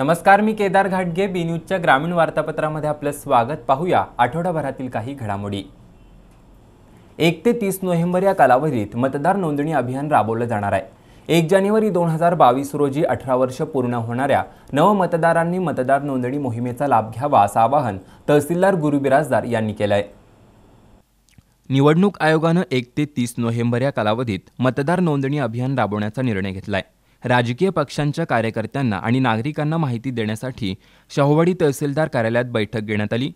नमस्कार मी केदार घाटगे बी न्यूजच्या ग्रामीण वार्तापत्रामध्ये आपलं स्वागत पाहूया आठवडाभरातील काही घडामोडी एक ते तीस नोव्हेंबर या कालावधीत मतदार नोंदणी अभियान राबवलं जाणार आहे एक जानेवारी दोन हजार बावीस रोजी अठरा वर्ष पूर्ण होणाऱ्या नवमतदारांनी मतदार नोंदणी मोहिमेचा लाभ घ्यावा असं आवाहन तहसीलदार गुरुबिराजदार यांनी केलं आहे निवडणूक आयोगानं एक ते तीस नोव्हेंबर या कालावधीत मतदार नोंदणी अभियान राबवण्याचा निर्णय घेतला आहे राजकीय पक्षांच्या कार्यकर्त्यांना आणि नागरिकांना माहिती देण्यासाठी शाहूवाडी तहसीलदार कार्यालयात बैठक घेण्यात आली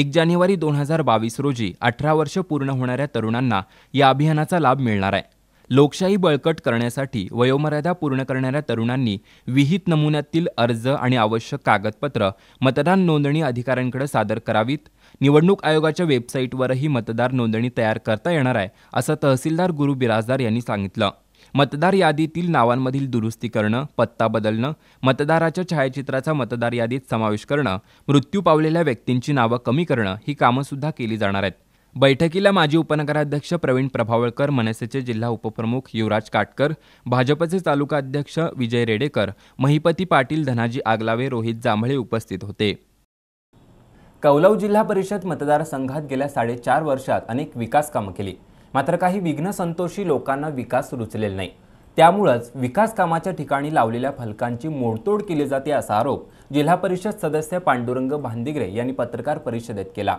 एक जानेवारी दोन हजार बावीस रोजी अठरा वर्ष पूर्ण होणाऱ्या तरुणांना या अभियानाचा लाभ मिळणार आहे लोकशाही बळकट करण्यासाठी वयोमर्यादा पूर्ण करणाऱ्या तरुणांनी विहित नमुन्यातील अर्ज आणि आवश्यक कागदपत्र मतदान नोंदणी अधिकाऱ्यांकडे सादर करावीत निवडणूक आयोगाच्या वेबसाईटवरही मतदार नोंदणी तयार करता येणार आहे असं तहसीलदार गुरु बिराजदार यांनी सांगितलं मतदार यादीतील नावांमधील दुरुस्ती करणं पत्ता बदलणं मतदाराच्या छायाचित्राचा मतदार यादीत समावेश करणं मृत्यू पावलेल्या व्यक्तींची नावं कमी करणं ही कामंसुद्धा केली जाणार आहेत बैठकीला माजी उपनगराध्यक्ष प्रवीण प्रभावळकर मनसेचे जिल्हा उपप्रमुख युवराज काटकर भाजपचे तालुका अध्यक्ष विजय रेडेकर महिपती पाटील धनाजी आगलावे रोहित जांभळे उपस्थित होते कौलव जिल्हा परिषद मतदारसंघात गेल्या साडेचार वर्षात अनेक विकास कामं केली मात्र काही विघ्न संतोषी लोकांना विकास रुचलेला नाही त्यामुळंच विकास कामाच्या ठिकाणी लावलेल्या फलकांची मोडतोड केली जाते असा आरोप जिल्हा परिषद सदस्य पांडुरंग भांदिगरे यांनी पत्रकार परिषदेत केला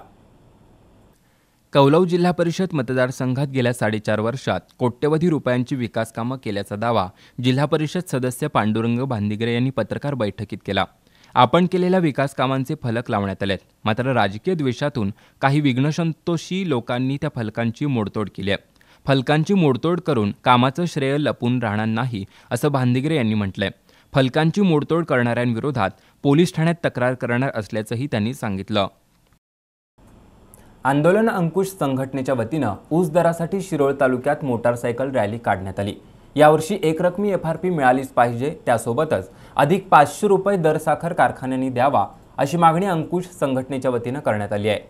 कौलव जिल्हा परिषद मतदारसंघात गेल्या साडेचार वर्षात कोट्यवधी रुपयांची विकास कामं केल्याचा दावा जिल्हा परिषद सदस्य पांडुरंग भांदिगरे यांनी पत्रकार बैठकीत केला आपण केलेल्या विकास कामांचे फलक लावण्यात आले मात्र राजकीय द्वेषातून काही विघ्नसंतोषी लोकांनी त्या फलकांची मोडतोड केली आहे फलकांची मोडतोड करून कामाचं श्रेय लपून राहणार नाही असं भांदिगिरे यांनी म्हटलंय फलकांची मोडतोड करणाऱ्यांविरोधात पोलीस ठाण्यात तक्रार करणार असल्याचंही त्यांनी सांगितलं आंदोलन अंकुश संघटनेच्या वतीनं ऊस दरासाठी शिरोळ तालुक्यात मोटारसायकल रॅली काढण्यात आली यावर्षी एकरकमी एफ आर पी मिळालीच पाहिजे त्यासोबतच अधिक पाचशे रुपये दर साखर कारखान्यांनी द्यावा अशी मागणी अंकुश संघटनेच्या वतीनं करण्यात आली आहे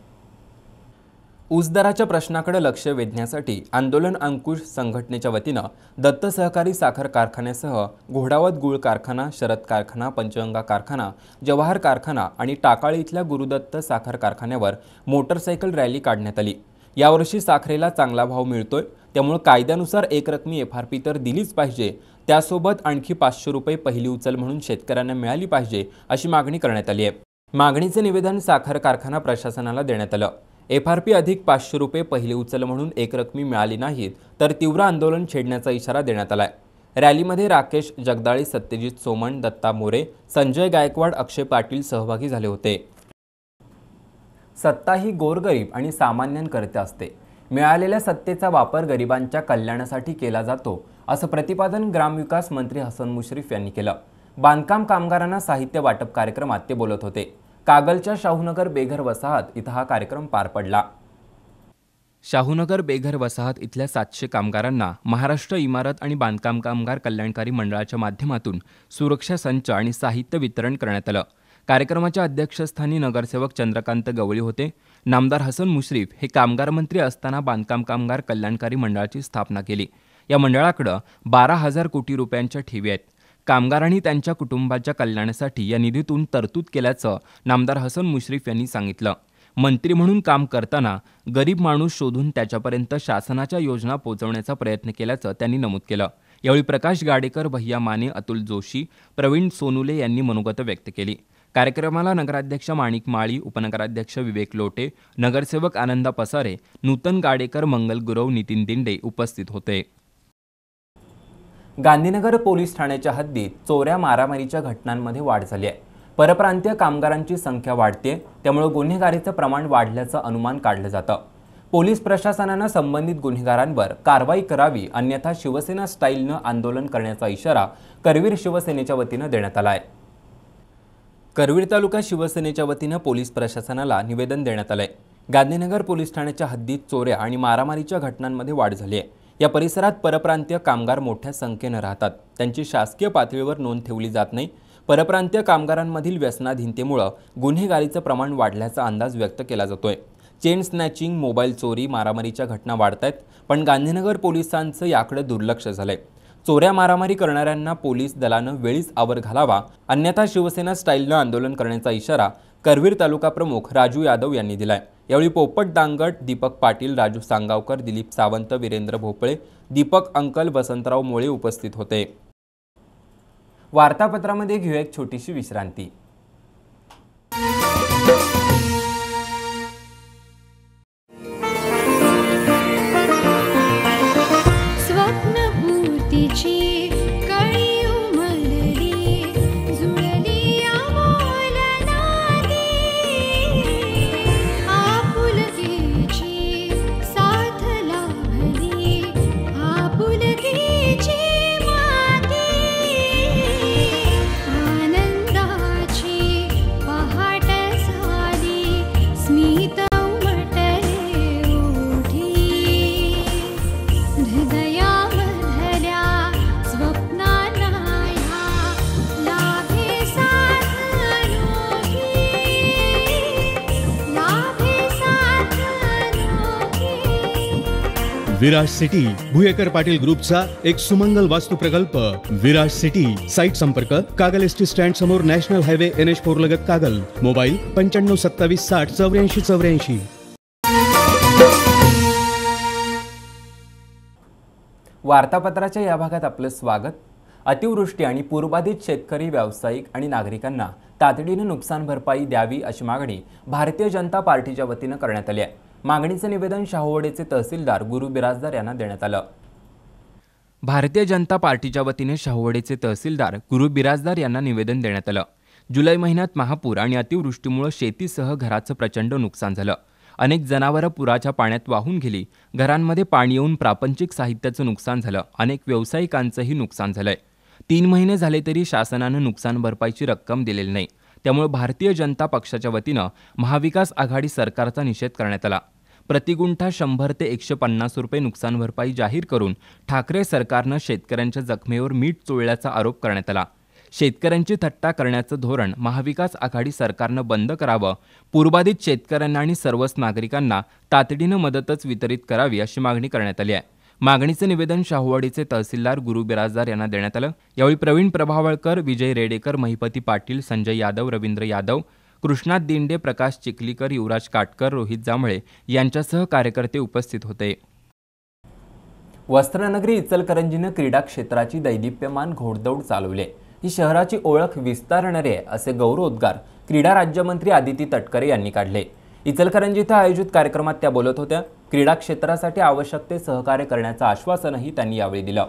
दराच्या प्रश्नाकडे लक्ष वेधण्यासाठी आंदोलन अंकुश संघटनेच्या वतीनं दत्त सहकारी साखर कारखान्यासह घोडावत गुळ कारखाना शरद कारखाना पंचगंगा कारखाना जवाहर कारखाना आणि टाकाळी इथल्या गुरुदत्त साखर कारखान्यावर मोटरसायकल रॅली काढण्यात आली यावर्षी साखरेला चांगला भाव मिळतोय त्यामुळं कायद्यानुसार एकरकमी एफ आर पी तर दिलीच पाहिजे त्यासोबत आणखी पाचशे रुपये पहिली उचल म्हणून शेतकऱ्यांना मिळाली पाहिजे अशी मागणी करण्यात आली आहे मागणीचे निवेदन साखर कारखाना प्रशासनाला देण्यात आलं एफ आर पी अधिक पाचशे रुपये पहिली उचल म्हणून एकरकमी मिळाली नाहीत तर तीव्र आंदोलन छेडण्याचा इशारा देण्यात आला आहे रॅलीमध्ये राकेश जगदाळी सत्यजित सोमण दत्ता मोरे संजय गायकवाड अक्षय पाटील सहभागी झाले होते सत्ता ही गोरगरीब आणि सामान्यांकरते असते मिळालेल्या सत्तेचा वापर गरिबांच्या कल्याणासाठी केला जातो असं प्रतिपादन ग्रामविकास मंत्री हसन मुश्रीफ यांनी केलं बांधकाम कामगारांना साहित्य वाटप कार्यक्रमात ते बोलत होते कागलच्या शाहूनगर बेघर वसाहत इथं हा कार्यक्रम पार पडला शाहूनगर बेघर वसाहत इथल्या सातशे कामगारांना महाराष्ट्र इमारत आणि बांधकाम कामगार कल्याणकारी मंडळाच्या माध्यमातून सुरक्षा संच आणि साहित्य वितरण करण्यात आलं कार्यक्रमाच्या अध्यक्षस्थानी नगरसेवक चंद्रकांत गवळी होते नामदार हसन मुश्रीफ हे कामगार मंत्री असताना बांधकाम कामगार कल्याणकारी मंडळाची स्थापना केली या मंडळाकडं बारा हजार कोटी रुपयांच्या ठेवी आहेत कामगारांनी त्यांच्या कुटुंबाच्या कल्याणासाठी या निधीतून तरतूद केल्याचं नामदार हसन मुश्रीफ यांनी सांगितलं मंत्री म्हणून काम करताना गरीब माणूस शोधून त्याच्यापर्यंत शासनाच्या योजना पोहोचवण्याचा प्रयत्न केल्याचं त्यांनी नमूद केलं यावेळी प्रकाश गाडेकर भैया माने अतुल जोशी प्रवीण सोनुले यांनी मनोगत व्यक्त केली कार्यक्रमाला नगराध्यक्ष माणिक माळी उपनगराध्यक्ष विवेक लोटे नगरसेवक आनंदा पसारे नूतन गाडेकर मंगल गुरव नितीन दिंडे उपस्थित होते गांधीनगर पोलीस ठाण्याच्या हद्दीत चोऱ्या मारामारीच्या घटनांमध्ये वाढ झाली आहे परप्रांतीय कामगारांची संख्या वाढते त्यामुळे गुन्हेगारीचं प्रमाण वाढल्याचं अनुमान काढलं जातं पोलीस प्रशासनानं संबंधित गुन्हेगारांवर कारवाई करावी अन्यथा शिवसेना स्टाईलनं आंदोलन करण्याचा इशारा करवीर शिवसेनेच्या वतीनं देण्यात आला आहे करवीर तालुका शिवसेनेच्या वतीनं पोलीस प्रशासनाला निवेदन देण्यात आलंय गांधीनगर पोलीस ठाण्याच्या हद्दीत चोऱ्या आणि मारामारीच्या घटनांमध्ये वाढ झाली आहे या परिसरात परप्रांतीय कामगार मोठ्या संख्येनं राहतात त्यांची शासकीय पातळीवर नोंद ठेवली जात नाही परप्रांतीय कामगारांमधील व्यसनाधीनतेमुळं गुन्हेगारीचं प्रमाण वाढल्याचा अंदाज व्यक्त केला जातोय चेन स्नॅचिंग मोबाईल चोरी मारामारीच्या घटना वाढत आहेत पण गांधीनगर पोलिसांचं याकडे दुर्लक्ष झालंय चोऱ्या मारामारी करणाऱ्यांना पोलीस दलानं वेळीच आवर घालावा अन्यथा शिवसेना स्टाईलनं आंदोलन करण्याचा इशारा करवीर तालुका प्रमुख राजू यादव यांनी दिलाय यावेळी पोपट दांगट दीपक पाटील राजू सांगावकर दिलीप सावंत वीरेंद्र भोपळे दीपक अंकल वसंतराव मोळे उपस्थित होते वार्तापत्रामध्ये घेऊ एक छोटीशी विश्रांती विराज सिटी भुयेकर पाटील ग्रुपचा एक सुमंगल वास्तू प्रकल्प विराज सिटी साइट संपर्क कागल एसटी स्टँड समोर national highway N H four लगत कागल मोबाईल पंच्याण्णव सत्तावीस साठ चौऱ्याऐंशी चौऱ्याऐंशी वार्तापत्राच्या या भागात आपलं स्वागत अतिवृष्टी आणि पूर्वाधित शेतकरी व्यावसायिक आणि नागरिकांना तातडीनं नुकसान भरपाई द्यावी अशी मागणी भारतीय जनता पार्टीच्या वतीनं करण्यात आली आहे मागणीचं निवेदन शाहूवाडीचे तहसीलदार गुरु बिराजदार यांना देण्यात आलं भारतीय जनता पार्टीच्या वतीने शाहूवाडीचे तहसीलदार गुरु बिराजदार यांना निवेदन देण्यात आलं जुलै महिन्यात महापूर आणि अतिवृष्टीमुळे शेतीसह घराचं प्रचंड नुकसान झालं अनेक जनावरं पुराच्या पाण्यात वाहून गेली घरांमध्ये पाणी येऊन प्रापंचिक साहित्याचं नुकसान झालं अनेक व्यावसायिकांचंही नुकसान झालंय तीन महिने झाले तरी शासनानं नुकसान भरपाईची रक्कम दिलेली नाही त्यामुळे भारतीय जनता पक्षाच्या वतीनं महाविकास आघाडी सरकारचा निषेध करण्यात आला प्रतिगुंठा शंभर ते एकशे पन्नास रुपये नुकसान भरपाई जाहीर करून ठाकरे सरकारनं शेतकऱ्यांच्या जखमेवर मीठ चोळल्याचा आरोप करण्यात आला शेतकऱ्यांची थट्टा करण्याचं धोरण महाविकास आघाडी सरकारनं बंद करावं पूर्बाधित शेतकऱ्यांना आणि सर्वच नागरिकांना तातडीनं मदतच वितरित करावी अशी मागणी करण्यात आली आहे मागणीचं निवेदन शाहूवाडीचे तहसीलदार गुरु बिराजदार यांना देण्यात आलं यावेळी प्रवीण प्रभावळकर विजय रेडेकर महिपती पाटील संजय यादव रवींद्र यादव कृष्णा दिंडे प्रकाश चिखलीकर युवराज काटकर रोहित जांभळे यांच्यासह कार्यकर्ते उपस्थित होते वस्त्रनगरी इचलकरंजीनं क्रीडा क्षेत्राची दैदिप्यमान घोडदौड चालवले ही शहराची ओळख विस्तारणारी आहे असे गौरवोद्गार क्रीडा राज्यमंत्री आदिती तटकरे यांनी काढले इचलकरंजी इथं आयोजित कार्यक्रमात त्या बोलत होत्या क्रीडा क्षेत्रासाठी आवश्यक ते सहकार्य करण्याचं आश्वासनही त्यांनी यावेळी दिलं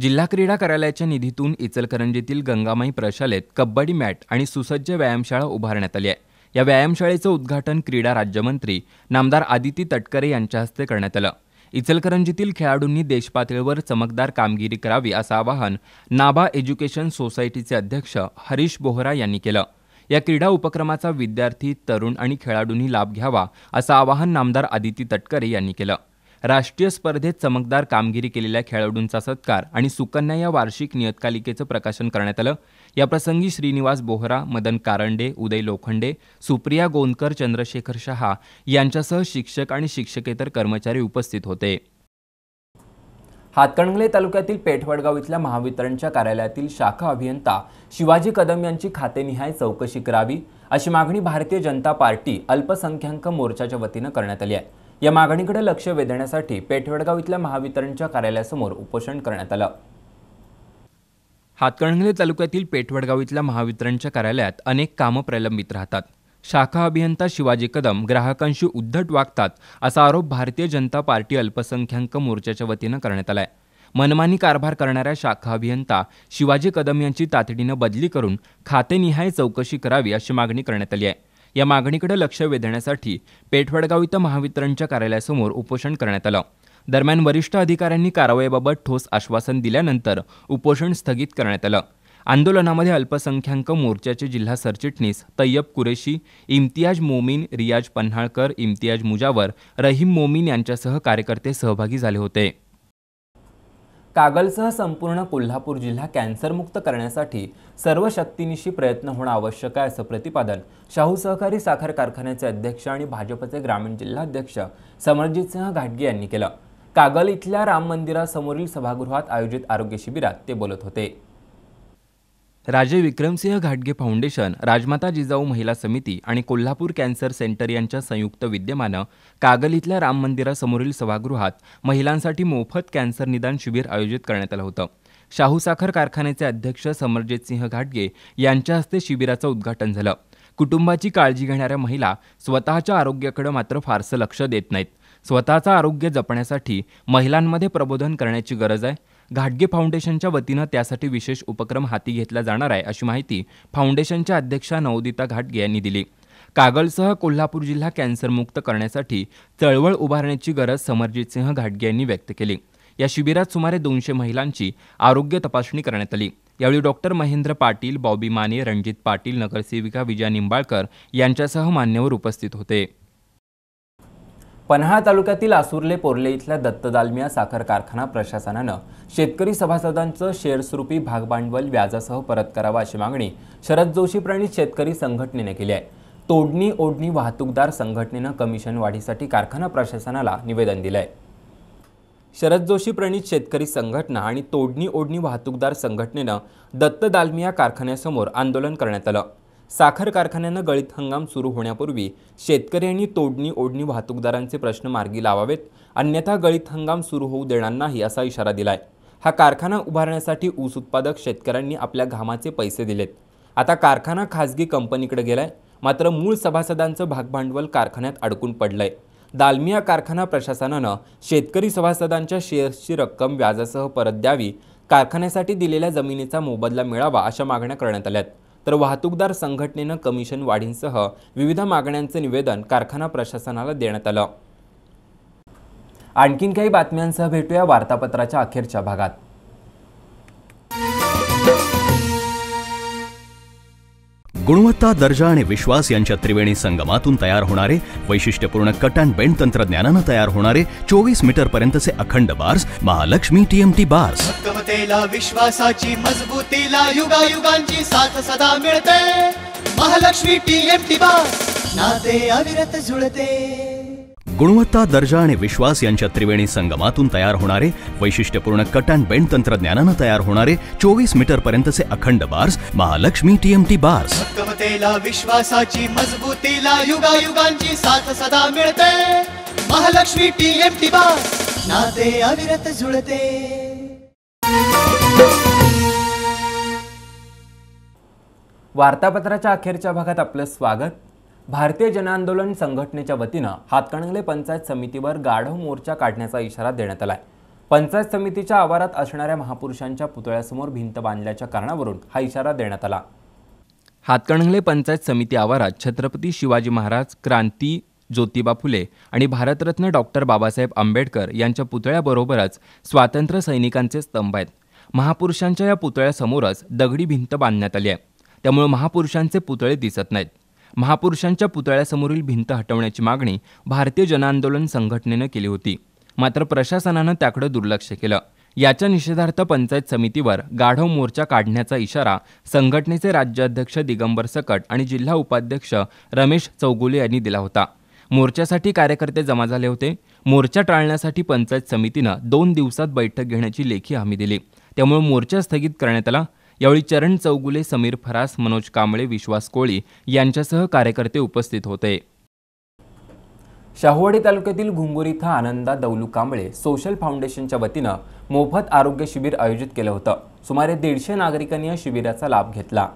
जिल्हा क्रीडा कार्यालयाच्या निधीतून इचलकरंजीतील गंगामाई प्रशालेत कबड्डी मॅट आणि सुसज्ज व्यायामशाळा उभारण्यात आली आहे या व्यायामशाळेचं उद्घाटन क्रीडा राज्यमंत्री नामदार आदिती तटकरे यांच्या हस्ते करण्यात आलं इचलकरंजीतील खेळाडूंनी देशपातळीवर चमकदार कामगिरी करावी असं आवाहन नाभा एज्युकेशन सोसायटीचे अध्यक्ष हरीश बोहरा यांनी केलं या क्रीडा उपक्रमाचा विद्यार्थी तरुण आणि खेळाडूंनी लाभ घ्यावा असं आवाहन नामदार आदिती तटकरे यांनी केलं राष्ट्रीय स्पर्धेत चमकदार कामगिरी केलेल्या खेळाडूंचा सत्कार आणि सुकन्या या वार्षिक नियतकालिकेचं प्रकाशन करण्यात आलं याप्रसंगी श्रीनिवास बोहरा मदन कारंडे उदय लोखंडे सुप्रिया गोंदकर चंद्रशेखर शहा यांच्यासह शिक्षक आणि शिक्षकेतर कर्मचारी उपस्थित होते हातकणंगले तालुक्यातील पेठवडगाव इथल्या महावितरणच्या कार्यालयातील शाखा अभियंता शिवाजी कदम यांची खातेनिहाय चौकशी करावी अशी मागणी भारतीय जनता पार्टी अल्पसंख्याक मोर्चाच्या वतीनं करण्यात आली आहे या मागणीकडे लक्ष वेधण्यासाठी पेठवडगाव इथल्या महावितरणच्या कार्यालयासमोर उपोषण करण्यात आलं हातकणंगले तालुक्यातील पेठवडगाव इथल्या महावितरणच्या कार्यालयात अनेक कामं प्रलंबित राहतात शाखा अभियंता शिवाजी कदम ग्राहकांशी उद्धट वागतात असा आरोप भारतीय जनता पार्टी अल्पसंख्याक मोर्चाच्या वतीनं करण्यात आला मनमानी कारभार करणाऱ्या शाखा अभियंता शिवाजी कदम यांची तातडीनं बदली करून खातेनिहाय चौकशी करावी अशी मागणी करण्यात आली आहे या मागणीकडे लक्ष वेधण्यासाठी पेठवडगाव इथं महावितरणच्या कार्यालयासमोर उपोषण करण्यात आलं दरम्यान वरिष्ठ अधिकाऱ्यांनी कारवाईबाबत ठोस आश्वासन दिल्यानंतर उपोषण स्थगित करण्यात आलं आंदोलनामध्ये अल्पसंख्याक मोर्चाचे जिल्हा सरचिटणीस तय्यब कुरेशी इम्तियाज मोमीन रियाज पन्हाळकर इम्तियाज मुजावर रहीम मोमीन यांच्यासह कार्यकर्ते सहभागी झाले होते कागलसह संपूर्ण कोल्हापूर जिल्हा कॅन्सरमुक्त करण्यासाठी सर्व शक्तीनिशी प्रयत्न होणं आवश्यक आहे असं प्रतिपादन शाहू सहकारी साखर कारखान्याचे अध्यक्ष आणि भाजपचे ग्रामीण जिल्हाध्यक्ष समरजितसिंह घाटगे यांनी केलं कागल इथल्या राम मंदिरासमोरील सभागृहात आयोजित आरोग्य शिबिरात ते बोलत होते राजे विक्रमसिंह घाटगे फाउंडेशन राजमाता जिजाऊ महिला समिती आणि कोल्हापूर कॅन्सर सेंटर यांच्या संयुक्त विद्यमानं कागल इथल्या राम मंदिरासमोरील सभागृहात महिलांसाठी मोफत कॅन्सर निदान शिबिर आयोजित करण्यात आलं होतं शाहू साखर कारखान्याचे अध्यक्ष समरजितसिंह घाटगे यांच्या हस्ते शिबिराचं उद्घाटन झालं कुटुंबाची काळजी घेणाऱ्या महिला स्वतःच्या आरोग्याकडे मात्र फारसं लक्ष देत नाहीत स्वतःचं आरोग्य जपण्यासाठी महिलांमध्ये प्रबोधन करण्याची गरज आहे घाटगे फाउंडेशनच्या वतीनं त्यासाठी विशेष उपक्रम हाती घेतला जाणार आहे अशी माहिती फाउंडेशनच्या अध्यक्षा नवोदिता घाटगे यांनी दिली कागलसह कोल्हापूर जिल्हा कॅन्सरमुक्त करण्यासाठी चळवळ उभारण्याची गरज समरजितसिंह घाटगे यांनी व्यक्त केली या शिबिरात सुमारे दोनशे महिलांची आरोग्य तपासणी करण्यात आली यावेळी डॉक्टर महेंद्र पाटील बॉबी माने रणजित पाटील नगरसेविका विजया निंबाळकर यांच्यासह मान्यवर उपस्थित होते पन्हाळा तालुक्यातील आसुर्ले पोर्ले इथल्या दत्त साखर कारखाना प्रशासनानं शेतकरी सभासदांचं शेअर्सरूपी भागभांडवल व्याजासह परत करावा अशी मागणी शरद जोशी प्रणित शेतकरी संघटनेने केली आहे तोडणी ओढणी वाहतूकदार संघटनेनं कमिशन वाढीसाठी कारखाना प्रशासनाला निवेदन दिलं आहे शरद जोशी प्रणित शेतकरी संघटना आणि तोडणी ओढणी वाहतूकदार संघटनेनं दत्त दालमिया कारखान्यासमोर आंदोलन करण्यात आलं साखर कारखान्यानं गळीत हंगाम सुरू होण्यापूर्वी शेतकऱ्यांनी तोडणी ओढणी वाहतूकदारांचे प्रश्न मार्गी लावावेत अन्यथा गळीत हंगाम सुरू होऊ देणार नाही असा इशारा दिलाय हा कारखाना उभारण्यासाठी ऊस उत्पादक शेतकऱ्यांनी आपल्या घामाचे पैसे दिलेत आता कारखाना खाजगी कंपनीकडे गेलाय मात्र मूळ सभासदांचं भागभांडवल कारखान्यात अडकून पडलंय दालमिया कारखाना प्रशासनानं शेतकरी सभासदांच्या शेअर्सची रक्कम व्याजासह परत द्यावी कारखान्यासाठी दिलेल्या जमिनीचा मोबदला मिळावा अशा मागण्या करण्यात आल्यात तर वाहतूकदार संघटनेनं कमिशन वाढींसह विविध मागण्यांचं निवेदन कारखाना प्रशासनाला देण्यात आलं आणखीन काही बातम्यांसह भेटूया वार्तापत्राच्या अखेरच्या भागात गुणवत्ता दर्जा आणि विश्वास यांच्या त्रिवेणी संगमातून तयार होणारे वैशिष्ट्यपूर्ण कट अँड बेंड तंत्रज्ञानानं तयार होणारे चोवीस मीटर पर्यंतचे अखंड बार्स महालक्ष्मी टीएमटी बार्स विश्वासाची मजबूतीला युगा साथ सदा मिळते महालक्ष्मी टीएमटी बार्स नाते अविरत जुळते गुणवत्ता दर्जा आणि विश्वास यांच्या त्रिवेणी संगमातून तयार होणारे वैशिष्ट्यपूर्ण कट अँड बेंड तंत्रज्ञानानं तयार होणारे चोवीस मीटर पर्यंतचे अखंड बार्स महालक्ष्मी टीएमटी बार्स विश्वासाची मजबूतीला साथ सदा मिळते महालक्ष्मी टीएमटी बार्स नाते अविरत जुळते वार्तापत्राच्या अखेरच्या भागात आपलं स्वागत भारतीय जनआंदोलन संघटनेच्या वतीनं हातकणंगले पंचायत समितीवर गाढव मोर्चा काढण्याचा इशारा देण्यात आला आहे पंचायत समितीच्या आवारात असणाऱ्या महापुरुषांच्या पुतळ्यासमोर भिंत बांधल्याच्या कारणावरून हा इशारा देण्यात आला हातकणंगले पंचायत समिती आवारात छत्रपती शिवाजी महाराज क्रांती ज्योतिबा फुले आणि भारतरत्न डॉक्टर बाबासाहेब आंबेडकर यांच्या पुतळ्याबरोबरच स्वातंत्र्य सैनिकांचे स्तंभ आहेत महापुरुषांच्या या पुतळ्यासमोरच दगडी भिंत बांधण्यात आली आहे त्यामुळे महापुरुषांचे पुतळे दिसत नाहीत महापुरुषांच्या पुतळ्यासमोरील भिंत हटवण्याची मागणी भारतीय जनआंदोलन संघटनेनं केली होती मात्र प्रशासनानं त्याकडे दुर्लक्ष केलं याच्या निषेधार्थ पंचायत समितीवर गाढव मोर्चा काढण्याचा इशारा संघटनेचे राज्याध्यक्ष दिगंबर सकट आणि जिल्हा उपाध्यक्ष रमेश चौगुले यांनी दिला होता मोर्चासाठी कार्यकर्ते जमा झाले होते मोर्चा टाळण्यासाठी पंचायत समितीनं दोन दिवसात बैठक घेण्याची लेखी हमी दिली त्यामुळे मोर्चा स्थगित करण्यात आला यावेळी चरण चौगुले समीर फरास मनोज कांबळे विश्वास कोळी यांच्यासह कार्यकर्ते उपस्थित होते शाहूवाडी तालुक्यातील घुंगूर इथं आनंदा दौलू कांबळे सोशल फाउंडेशनच्या वतीनं मोफत आरोग्य शिबिर आयोजित केलं होतं सुमारे दीडशे नागरिकांनी या शिबिराचा लाभ घेतला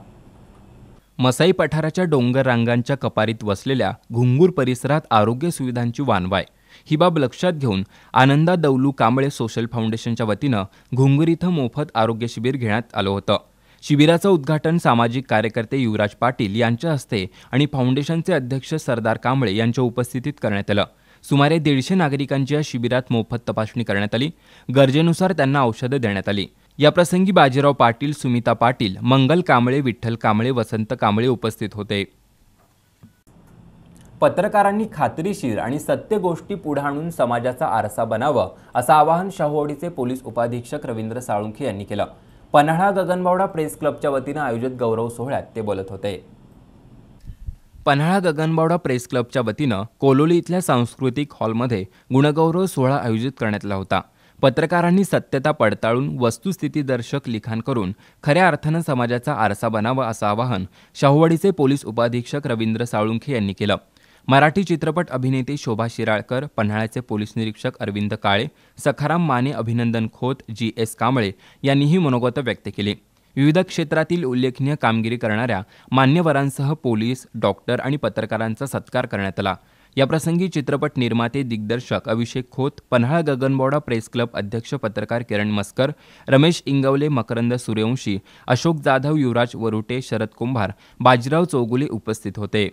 मसाई पठाराच्या डोंगर रांगांच्या कपारीत वसलेल्या घुंगूर परिसरात आरोग्य सुविधांची वानवाय ही बाब लक्षात घेऊन आनंदा दौलू कांबळे सोशल फाउंडेशनच्या वतीनं घुंगूर इथं मोफत आरोग्य शिबिर घेण्यात आलं होतं शिबिराचं उद्घाटन सामाजिक कार्यकर्ते युवराज पाटील यांच्या हस्ते आणि फाउंडेशनचे अध्यक्ष सरदार कांबळे यांच्या उपस्थितीत करण्यात आलं सुमारे दीडशे नागरिकांची या शिबिरात मोफत तपासणी करण्यात आली गरजेनुसार त्यांना औषधं देण्यात आली याप्रसंगी बाजीराव पाटील सुमिता पाटील मंगल कांबळे विठ्ठल कांबळे वसंत कांबळे उपस्थित होते पत्रकारांनी खात्रीशीर आणि सत्य गोष्टी पुढे आणून समाजाचा आरसा बनावा असं आवाहन शाहूवाडीचे पोलीस उपाधीक्षक रवींद्र साळुंखे यांनी केलं पन्हाळा गगनबावडा प्रेस क्लबच्या वतीनं आयोजित गौरव सोहळ्यात ते बोलत होते पन्हाळा गगनबावडा प्रेस क्लबच्या वतीनं कोलोली इथल्या सांस्कृतिक हॉलमध्ये गुणगौरव सोहळा आयोजित करण्यात आला होता पत्रकारांनी सत्यता पडताळून वस्तुस्थितीदर्शक लिखाण करून खऱ्या अर्थानं समाजाचा आरसा बनावा असं आवाहन शाहूवाडीचे पोलीस उपाधीक्षक रवींद्र साळुंखे यांनी केलं मराठी चित्रपट अभिनेते शोभा शिराळकर पन्हाळ्याचे पोलीस निरीक्षक अरविंद काळे सखाराम माने अभिनंदन खोत जी एस कांबळे यांनीही मनोगत व्यक्त केले विविध क्षेत्रातील उल्लेखनीय कामगिरी करणाऱ्या मान्यवरांसह पोलीस डॉक्टर आणि पत्रकारांचा सत्कार करण्यात आला याप्रसंगी चित्रपट निर्माते दिग्दर्शक अभिषेक खोत पन्हाळा गगनबोडा प्रेस क्लब अध्यक्ष पत्रकार किरण मस्कर रमेश इंगवले मकरंद सूर्यवंशी अशोक जाधव युवराज वरुटे शरद कुंभार बाजीराव चौगुले उपस्थित होते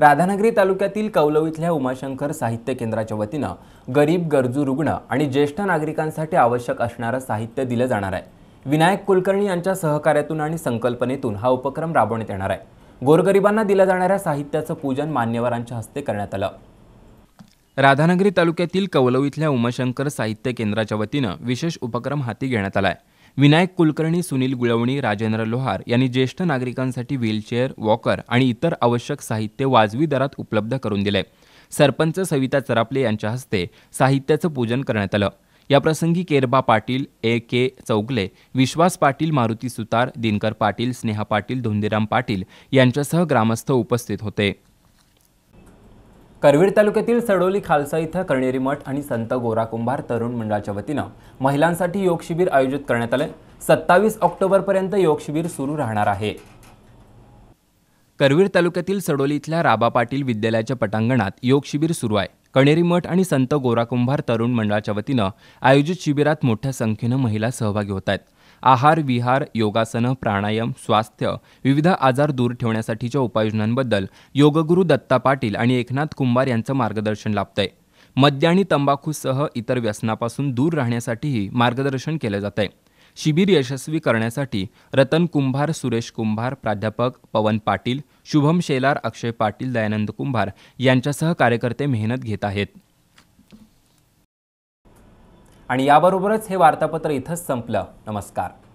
राधानगरी तालुक्यातील कौलव इथल्या उमाशंकर साहित्य केंद्राच्या वतीनं गरीब गरजू रुग्ण आणि ज्येष्ठ नागरिकांसाठी आवश्यक असणारं साहित्य दिलं जाणार आहे विनायक कुलकर्णी यांच्या सहकार्यातून आणि संकल्पनेतून हा उपक्रम राबवण्यात येणार आहे गोरगरिबांना दिल्या जाणाऱ्या साहित्याचं पूजन मान्यवरांच्या हस्ते करण्यात आलं राधानगरी तालुक्यातील कौलव इथल्या उमाशंकर साहित्य केंद्राच्या वतीनं विशेष उपक्रम हाती घेण्यात आला आहे विनायक कुलकर्णी सुनील गुळवणी राजेंद्र लोहार यांनी ज्येष्ठ नागरिकांसाठी व्हीलचेअर वॉकर आणि इतर आवश्यक साहित्य वाजवी दरात उपलब्ध करून दिले सरपंच सविता चरापले यांच्या हस्ते साहित्याचं पूजन करण्यात आलं याप्रसंगी केरबा पाटील ए के चौगले विश्वास पाटील मारुती सुतार दिनकर पाटील स्नेहा पाटील धोंदीराम पाटील यांच्यासह ग्रामस्थ उपस्थित होते करवीर तालुक्यातील सडोली खालसा इथं कर्णेरी मठ आणि संत गोरा कुंभार तरुण मंडळाच्या वतीनं महिलांसाठी योग शिबिर आयोजित करण्यात आले सत्तावीस ऑक्टोबरपर्यंत योग शिबिर सुरू राहणार आहे करवीर तालुक्यातील सडोली इथल्या राबा पाटील विद्यालयाच्या पटांगणात योग शिबिर सुरू आहे कणेरी मठ आणि संत गोराकुंभार तरुण मंडळाच्या वतीनं आयोजित शिबिरात मोठ्या संख्येनं महिला सहभागी होत आहेत आहार विहार योगासनं प्राणायाम स्वास्थ्य विविध आजार दूर ठेवण्यासाठीच्या उपाययोजनांबद्दल योगगुरू दत्ता पाटील आणि एकनाथ कुंभार यांचं मार्गदर्शन लाभतंय मद्य आणि तंबाखूसह इतर व्यसनापासून दूर राहण्यासाठीही मार्गदर्शन केलं जात आहे शिबिर यशस्वी करण्यासाठी रतन कुंभार सुरेश कुंभार प्राध्यापक पवन पाटील शुभम शेलार अक्षय पाटील दयानंद कुंभार यांच्यासह कार्यकर्ते मेहनत घेत आहेत आणि याबरोबरच हे वार्तापत्र इथंच संपलं नमस्कार